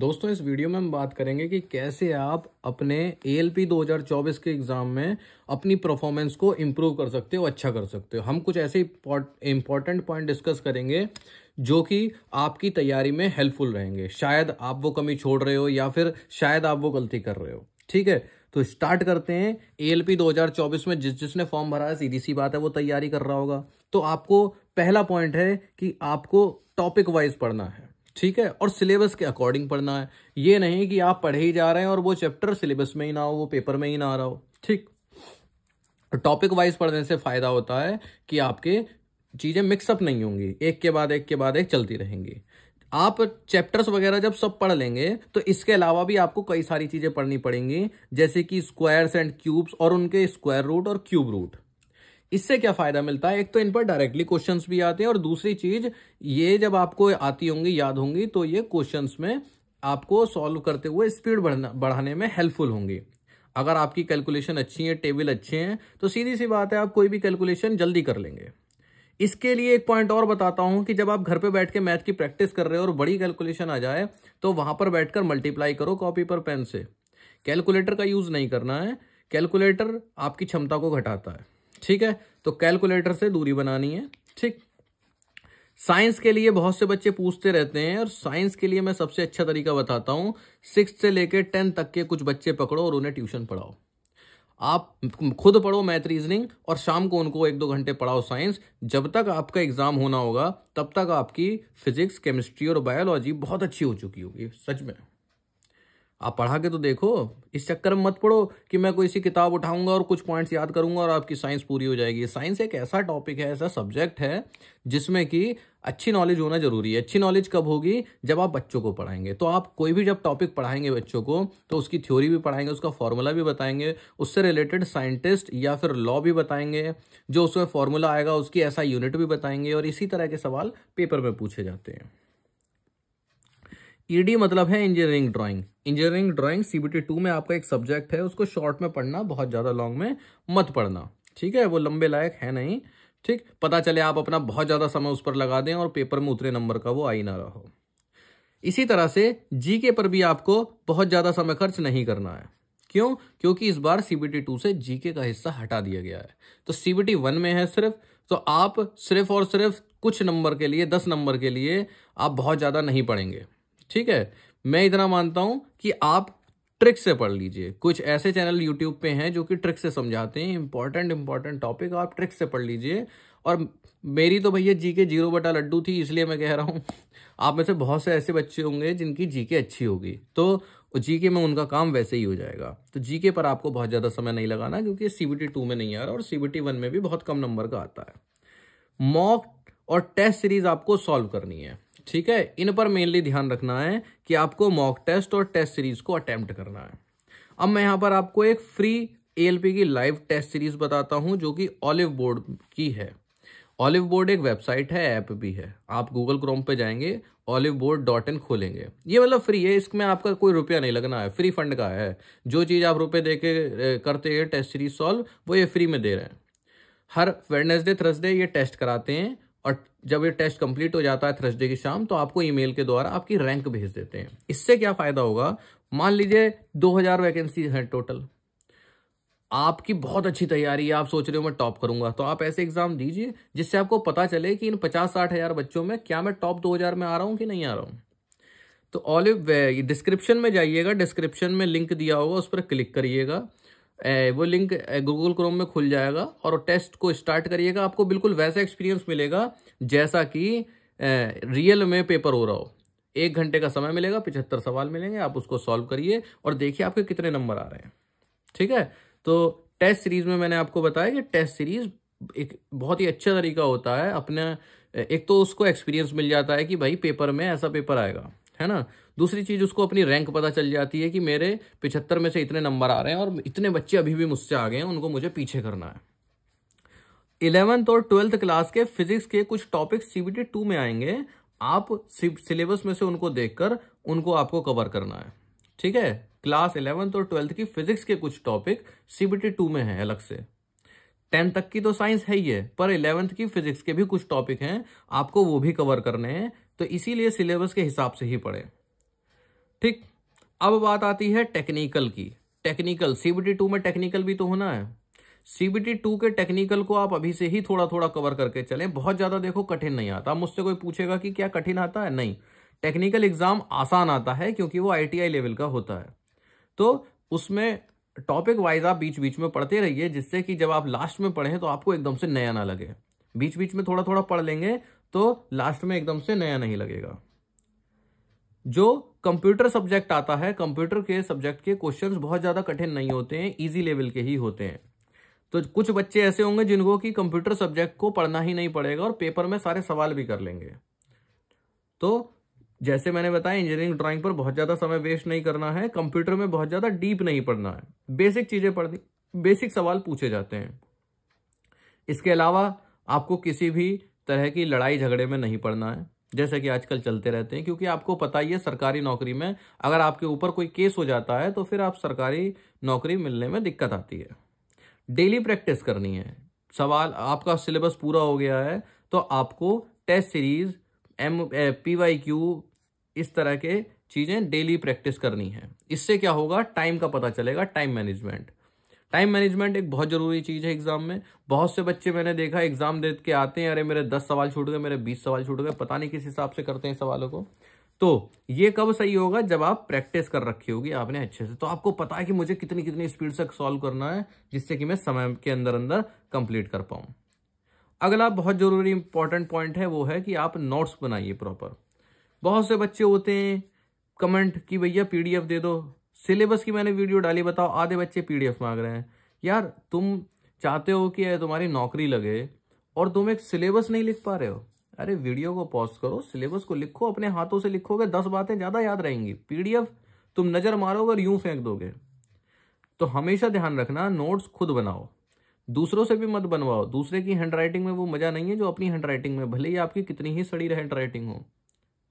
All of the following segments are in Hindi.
दोस्तों इस वीडियो में हम बात करेंगे कि कैसे आप अपने ए 2024 के एग्ज़ाम में अपनी परफॉर्मेंस को इम्प्रूव कर सकते हो अच्छा कर सकते हो हम कुछ ऐसे इंपॉर्टेंट पॉइंट डिस्कस करेंगे जो कि आपकी तैयारी में हेल्पफुल रहेंगे शायद आप वो कमी छोड़ रहे हो या फिर शायद आप वो गलती कर रहे हो ठीक है तो स्टार्ट करते हैं ए 2024 में जिस जिसने फॉर्म भरा है सीधी सी बात है वो तैयारी कर रहा होगा तो आपको पहला पॉइंट है कि आपको टॉपिक वाइज पढ़ना है ठीक है और सिलेबस के अकॉर्डिंग पढ़ना है ये नहीं कि आप पढ़े ही जा रहे हैं और वो चैप्टर सिलेबस में ही ना हो वो पेपर में ही ना आ रहा हो ठीक टॉपिक तो वाइज पढ़ने से फ़ायदा होता है कि आपके चीज़ें मिक्सअप नहीं होंगी एक के बाद एक के बाद एक चलती रहेंगी आप चैप्टर्स वगैरह जब सब पढ़ लेंगे तो इसके अलावा भी आपको कई सारी चीज़ें पढ़नी पड़ेंगी जैसे कि स्क्वायर्स एंड क्यूब्स और उनके स्क्वायर रूट और क्यूब रूट इससे क्या फ़ायदा मिलता है एक तो इन पर डायरेक्टली क्वेश्चन भी आते हैं और दूसरी चीज़ ये जब आपको आती होंगी याद होंगी तो ये क्वेश्चन में आपको सॉल्व करते हुए स्पीड बढ़ाने में हेल्पफुल होंगी अगर आपकी कैलकुलेशन अच्छी है टेबल अच्छे हैं तो सीधी सी बात है आप कोई भी कैलकुलेशन जल्दी कर लेंगे इसके लिए एक पॉइंट और बताता हूं कि जब आप घर पे बैठ के मैथ की प्रैक्टिस कर रहे हो और बड़ी कैलकुलेशन आ जाए तो वहां पर बैठकर मल्टीप्लाई करो कॉपी पर पेन से कैलकुलेटर का यूज नहीं करना है कैलकुलेटर आपकी क्षमता को घटाता है ठीक है तो कैलकुलेटर से दूरी बनानी है ठीक साइंस के लिए बहुत से बच्चे पूछते रहते हैं और साइंस के लिए मैं सबसे अच्छा तरीका बताता हूँ सिक्स से लेकर टेंथ तक के कुछ बच्चे पकड़ो और उन्हें ट्यूशन पढ़ाओ आप खुद पढ़ो मैथ रीजनिंग और शाम को उनको एक दो घंटे पढ़ाओ साइंस जब तक आपका एग्जाम होना होगा तब तक आपकी फिजिक्स केमिस्ट्री और बायोलॉजी बहुत अच्छी हो चुकी होगी सच में आप पढ़ा के तो देखो इस चक्कर में मत पढ़ो कि मैं कोई सी किताब उठाऊंगा और कुछ पॉइंट्स याद करूंगा और आपकी साइंस पूरी हो जाएगी साइंस एक ऐसा टॉपिक है ऐसा सब्जेक्ट है जिसमें कि अच्छी नॉलेज होना जरूरी है अच्छी नॉलेज कब होगी जब आप बच्चों को पढ़ाएंगे तो आप कोई भी जब टॉपिक पढ़ाएंगे बच्चों को तो उसकी थ्योरी भी पढ़ाएंगे उसका फॉर्मूला भी बताएंगे उससे रिलेटेड साइंटिस्ट या फिर लॉ भी बताएंगे जो उसमें फॉर्मूला आएगा उसकी ऐसा यूनिट भी बताएंगे और इसी तरह के सवाल पेपर में पूछे जाते हैं ईडी मतलब है engineering drawing engineering drawing CBT two में आपका एक सब्जेक्ट है उसको शॉर्ट में पढ़ना बहुत ज़्यादा लॉन्ग में मत पढ़ना ठीक है वो लंबे लायक है नहीं ठीक पता चले आप अपना बहुत ज़्यादा समय उस पर लगा दें और पेपर में उतरे नंबर का वो आई ना रहो इसी तरह से जी पर भी आपको बहुत ज़्यादा समय खर्च नहीं करना है क्यों क्योंकि इस बार सीबीटी टू से जीके का हिस्सा हटा दिया गया है तो सीबीटी वन में है सिर्फ तो आप सिर्फ और सिर्फ कुछ नंबर के लिए दस नंबर के लिए आप बहुत ज़्यादा नहीं पढ़ेंगे ठीक है मैं इतना मानता हूं कि आप ट्रिक से पढ़ लीजिए कुछ ऐसे चैनल यूट्यूब पे हैं जो कि ट्रिक से समझाते हैं इंपॉर्टेंट इंपॉर्टेंट टॉपिक आप ट्रिक से पढ़ लीजिए और मेरी तो भैया जी के जीरो बटा लड्डू थी इसलिए मैं कह रहा हूँ आप में से बहुत से ऐसे बच्चे होंगे जिनकी जी के अच्छी होगी तो जी के में उनका काम वैसे ही हो जाएगा तो जी के पर आपको बहुत ज़्यादा समय नहीं लगाना क्योंकि सीबीटी टू में नहीं आ रहा और सीबीटी वन में भी बहुत कम नंबर का आता है मॉक और टेस्ट सीरीज आपको सॉल्व करनी है ठीक है इन पर मेनली ध्यान रखना है कि आपको मॉक टेस्ट और टेस्ट सीरीज को अटैम्प्ट करना है अब मैं यहाँ पर आपको एक फ्री ए की लाइव टेस्ट सीरीज बताता हूँ जो कि ऑलिव बोर्ड की है ऑलिव बोर्ड एक वेबसाइट है ऐप भी है आप गूगल क्रोम पे जाएंगे ऑलिव बोर्ड डॉट इन खोलेंगे ये मतलब फ्री है इसमें आपका कोई रुपया नहीं लगना है फ्री फंड का है जो चीज़ आप रुपये दे के करते हैं टेस्ट सीरीज सॉल्व वो ये फ्री में दे रहे हैं हर वेडनेसडे थर्सडे ये टेस्ट कराते हैं और जब ये टेस्ट कंप्लीट हो जाता है थर्सडे की शाम तो आपको ईमेल के द्वारा आपकी रैंक भेज देते हैं इससे क्या फ़ायदा होगा मान लीजिए 2000 वैकेंसी हैं टोटल आपकी बहुत अच्छी तैयारी है आप सोच रहे हो मैं टॉप करूंगा तो आप ऐसे एग्जाम दीजिए जिससे आपको पता चले कि इन पचास साठ हज़ार बच्चों में क्या मैं टॉप दो में आ रहा हूँ कि नहीं आ रहा हूँ तो ऑलिव डिस्क्रिप्शन में जाइएगा डिस्क्रिप्शन में लिंक दिया होगा उस पर क्लिक करिएगा वो लिंक गूगल क्रोम में खुल जाएगा और टेस्ट को स्टार्ट करिएगा आपको बिल्कुल वैसा एक्सपीरियंस मिलेगा जैसा कि रियल में पेपर हो रहा हो एक घंटे का समय मिलेगा पिछहत्तर सवाल मिलेंगे आप उसको सॉल्व करिए और देखिए आपके कितने नंबर आ रहे हैं ठीक है तो टेस्ट सीरीज में मैंने आपको बताया कि टेस्ट सीरीज एक बहुत ही अच्छा तरीका होता है अपने एक तो उसको एक्सपीरियंस मिल जाता है कि भाई पेपर में ऐसा पेपर आएगा है ना दूसरी चीज़ उसको अपनी रैंक पता चल जाती है कि मेरे पिछहत्तर में से इतने नंबर आ रहे हैं और इतने बच्चे अभी भी मुझसे आ गए हैं उनको मुझे पीछे करना है इलेवेंथ और ट्वेल्थ क्लास के फिजिक्स के कुछ टॉपिक्स सीबीटी टू में आएंगे आप सिलेबस में से उनको देखकर उनको आपको कवर करना है ठीक है क्लास इलेवेंथ और ट्वेल्थ की फिजिक्स के कुछ टॉपिक सीबीटी टू में है अलग से टेंथ तक की तो साइंस है ही है पर इलेवेंथ की फिजिक्स के भी कुछ टॉपिक हैं आपको वो भी कवर करने हैं तो इसीलिए सिलेबस के हिसाब से ही पढ़े ठीक अब बात आती है टेक्निकल की टेक्निकल सीबीटी टू में टेक्निकल भी तो होना है सीबीटी टू के टेक्निकल को आप अभी से ही थोड़ा थोड़ा कवर करके चलें बहुत ज़्यादा देखो कठिन नहीं आता मुझसे कोई पूछेगा कि क्या कठिन आता है नहीं टेक्निकल एग्जाम आसान आता है क्योंकि वो आईटीआई लेवल का होता है तो उसमें टॉपिक वाइज आप बीच बीच में पढ़ते रहिए जिससे कि जब आप लास्ट में पढ़ें तो आपको एकदम से नया ना लगे बीच बीच में थोड़ा थोड़ा पढ़ लेंगे तो लास्ट में एकदम से नया नहीं लगेगा जो कंप्यूटर सब्जेक्ट आता है कंप्यूटर के सब्जेक्ट के क्वेश्चंस बहुत ज़्यादा कठिन नहीं होते हैं इजी लेवल के ही होते हैं तो कुछ बच्चे ऐसे होंगे जिनको कि कंप्यूटर सब्जेक्ट को पढ़ना ही नहीं पड़ेगा और पेपर में सारे सवाल भी कर लेंगे तो जैसे मैंने बताया इंजीनियरिंग ड्राइंग पर बहुत ज़्यादा समय वेस्ट नहीं करना है कंप्यूटर में बहुत ज़्यादा डीप नहीं पढ़ना है बेसिक चीज़ें पढ़नी बेसिक सवाल पूछे जाते हैं इसके अलावा आपको किसी भी तरह की लड़ाई झगड़े में नहीं पड़ना है जैसे कि आजकल चलते रहते हैं क्योंकि आपको पता ही है सरकारी नौकरी में अगर आपके ऊपर कोई केस हो जाता है तो फिर आप सरकारी नौकरी मिलने में दिक्कत आती है डेली प्रैक्टिस करनी है सवाल आपका सिलेबस पूरा हो गया है तो आपको test series M P Y Q इस तरह के चीज़ें डेली प्रैक्टिस करनी है इससे क्या होगा टाइम का पता चलेगा टाइम मैनेजमेंट टाइम मैनेजमेंट एक बहुत ज़रूरी चीज़ है एग्जाम में बहुत से बच्चे मैंने देखा एग्जाम दे के आते हैं अरे मेरे दस सवाल छूट गए मेरे बीस सवाल छूट गए पता नहीं किस हिसाब से करते हैं सवालों को तो ये कब सही होगा जब आप प्रैक्टिस कर रखी होगी आपने अच्छे से तो आपको पता है कि मुझे कितनी कितनी स्पीड से सॉल्व करना है जिससे कि मैं समय के अंदर अंदर कंप्लीट कर पाऊँ अगला बहुत ज़रूरी इंपॉर्टेंट पॉइंट है वो है कि आप नोट्स बनाइए प्रॉपर बहुत से बच्चे होते हैं कमेंट कि भैया पीडीएफ दे दो सिलेबस की मैंने वीडियो डाली बताओ आधे बच्चे पीडीएफ मांग रहे हैं यार तुम चाहते हो कि तुम्हारी नौकरी लगे और तुम एक सिलेबस नहीं लिख पा रहे हो अरे वीडियो को पॉज करो सिलेबस को लिखो अपने हाथों से लिखोगे दस बातें ज़्यादा याद रहेंगी पीडीएफ तुम नज़र मारोगे और यूं फेंक दोगे तो हमेशा ध्यान रखना नोट्स खुद बनाओ दूसरों से भी मत बनवाओ दूसरे की हैंड राइटिंग में वो मज़ा नहीं है जो अपनी हैंड राइटिंग में भले ही आपकी कितनी ही सड़ी हैंड राइटिंग हो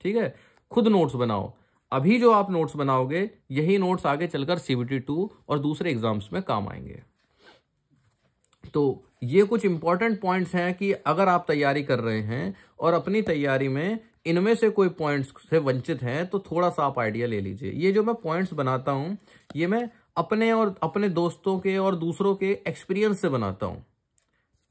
ठीक है खुद नोट्स बनाओ अभी जो आप नोट्स बनाओगे यही नोट्स आगे चलकर सीबीटी टू और दूसरे एग्जाम्स में काम आएंगे तो ये कुछ इंपॉर्टेंट पॉइंट्स हैं कि अगर आप तैयारी कर रहे हैं और अपनी तैयारी में इनमें से कोई पॉइंट्स से वंचित हैं तो थोड़ा सा आप आइडिया ले लीजिए ये जो मैं पॉइंट्स बनाता हूँ ये मैं अपने और अपने दोस्तों के और दूसरों के एक्सपीरियंस से बनाता हूँ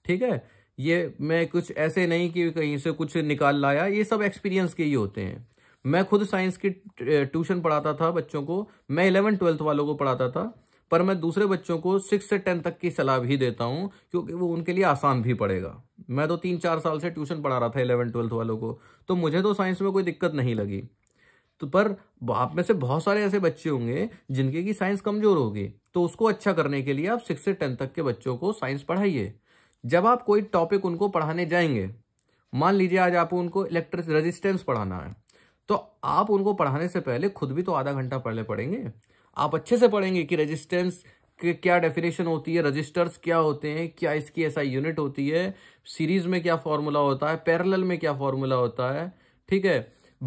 ठीक है ये मैं कुछ ऐसे नहीं कि कहीं से कुछ निकाल लाया ये सब एक्सपीरियंस के ही होते हैं मैं खुद साइंस की ट्यूशन पढ़ाता था बच्चों को मैं इलेवन ट्वेल्थ वालों को पढ़ाता था पर मैं दूसरे बच्चों को सिक्स से टेंथ तक की सलाह भी देता हूँ क्योंकि वो उनके लिए आसान भी पड़ेगा मैं तो तीन चार साल से ट्यूशन पढ़ा रहा था इलेवन ट्वेल्थ वालों को तो मुझे तो साइंस में कोई दिक्कत नहीं लगी तो पर आप में से बहुत सारे ऐसे बच्चे होंगे जिनके की साइंस कमजोर होगी तो उसको अच्छा करने के लिए आप सिक्स से टेंथ तक के बच्चों को साइंस पढ़ाइए जब आप कोई टॉपिक उनको पढ़ाने जाएंगे मान लीजिए आज आपको उनको इलेक्ट्रिक रेजिस्टेंस पढ़ाना है तो आप उनको पढ़ाने से पहले खुद भी तो आधा घंटा पढ़ने पड़ेंगे आप अच्छे से पढ़ेंगे कि रजिस्टेंस के क्या डेफिनेशन होती है रजिस्टर्स क्या होते हैं क्या इसकी ऐसा यूनिट होती है सीरीज में क्या फॉर्मूला होता है पैरेलल में क्या फॉर्मूला होता है ठीक है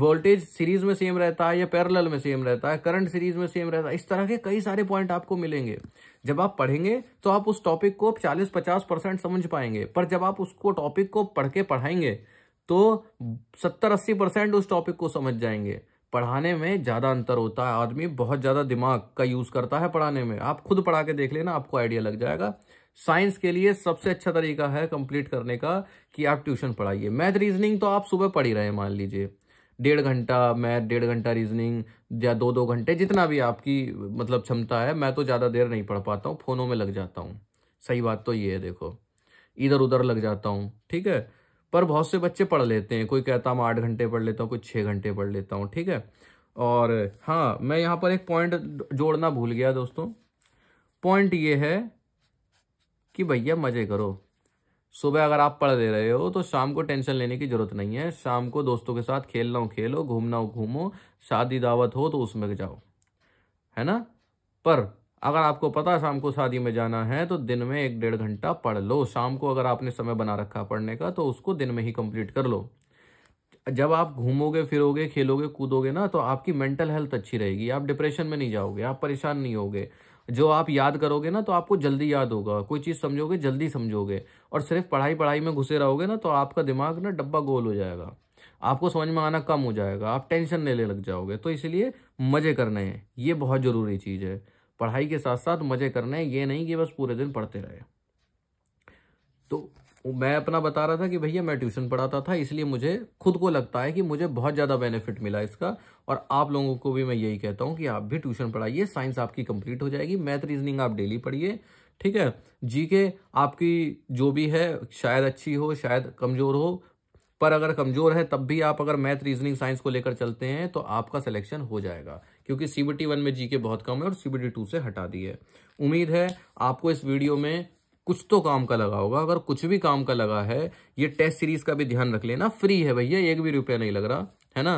वोल्टेज सीरीज में सेम रहता है या पैरेलल में सेम रहता है करंट सीरीज में सेम रहता है इस तरह के कई सारे पॉइंट आपको मिलेंगे जब आप पढ़ेंगे तो आप उस टॉपिक को 40-50 परसेंट समझ पाएंगे पर जब आप उसको टॉपिक को पढ़ के पढ़ाएंगे तो सत्तर अस्सी परसेंट उस टॉपिक को समझ जाएंगे पढ़ाने में ज़्यादा अंतर होता है आदमी बहुत ज़्यादा दिमाग का यूज़ करता है पढ़ाने में आप खुद पढ़ा के देख लेना आपको आइडिया लग जाएगा साइंस के लिए सबसे अच्छा तरीका है कंप्लीट करने का कि आप ट्यूशन पढ़ाइए मैथ रीजनिंग तो आप सुबह पढ़ ही रहे मान लीजिए डेढ़ घंटा मैथ डेढ़ घंटा रीजनिंग या दो दो घंटे जितना भी आपकी मतलब क्षमता है मैं तो ज़्यादा देर नहीं पढ़ पाता हूँ फ़ोनों में लग जाता हूँ सही बात तो ये है देखो इधर उधर लग जाता हूँ ठीक है पर बहुत से बच्चे पढ़ लेते हैं कोई कहता हूँ आठ घंटे पढ़ लेता हूँ कोई छः घंटे पढ़ लेता हूँ ठीक है और हाँ मैं यहाँ पर एक पॉइंट जोड़ना भूल गया दोस्तों पॉइंट ये है कि भैया मज़े करो सुबह अगर आप पढ़ ले रहे हो तो शाम को टेंशन लेने की जरूरत नहीं है शाम को दोस्तों के साथ खेलना हो खेलो घूमना हो घूमो शादी दावत हो तो उसमें जाओ है ना पर अगर आपको पता है शाम को शादी में जाना है तो दिन में एक डेढ़ घंटा पढ़ लो शाम को अगर आपने समय बना रखा पढ़ने का तो उसको दिन में ही कंप्लीट कर लो जब आप घूमोगे फिरोगे खेलोगे कूदोगे ना तो आपकी मेंटल हेल्थ अच्छी रहेगी आप डिप्रेशन में नहीं जाओगे आप परेशान नहीं होगे जो आप याद करोगे ना तो आपको जल्दी याद होगा कोई चीज़ समझोगे जल्दी समझोगे और सिर्फ पढ़ाई पढ़ाई में घुसे रहोगे ना तो आपका दिमाग ना डब्बा गोल हो जाएगा आपको समझ में आना कम हो जाएगा आप टेंशन लेने लग जाओगे तो इसलिए मज़े करने हैं ये बहुत ज़रूरी चीज़ है पढ़ाई के साथ साथ मज़े करने हैं ये नहीं कि बस पूरे दिन पढ़ते रहे तो मैं अपना बता रहा था कि भैया मैं ट्यूशन पढ़ाता था इसलिए मुझे खुद को लगता है कि मुझे बहुत ज़्यादा बेनिफिट मिला इसका और आप लोगों को भी मैं यही कहता हूँ कि आप भी ट्यूशन पढ़ाइए साइंस आपकी कंप्लीट हो जाएगी मैथ रीजनिंग आप डेली पढ़िए ठीक है जी के आपकी जो भी है शायद अच्छी हो शायद कमज़ोर हो पर अगर कमज़ोर है तब भी आप अगर मैथ रीजनिंग साइंस को लेकर चलते हैं तो आपका सिलेक्शन हो जाएगा क्योंकि टी वन में जीके बहुत कम है और टी टू से हटा दी है उम्मीद है आपको इस वीडियो में कुछ तो काम का लगा होगा अगर कुछ भी काम का लगा है ये टेस्ट सीरीज का भी ध्यान रख लेना फ्री है भैया एक भी रुपया नहीं लग रहा है ना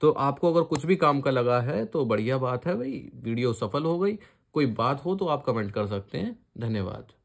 तो आपको अगर कुछ भी काम का लगा है तो बढ़िया बात है भाई वीडियो सफल हो गई कोई बात हो तो आप कमेंट कर सकते हैं धन्यवाद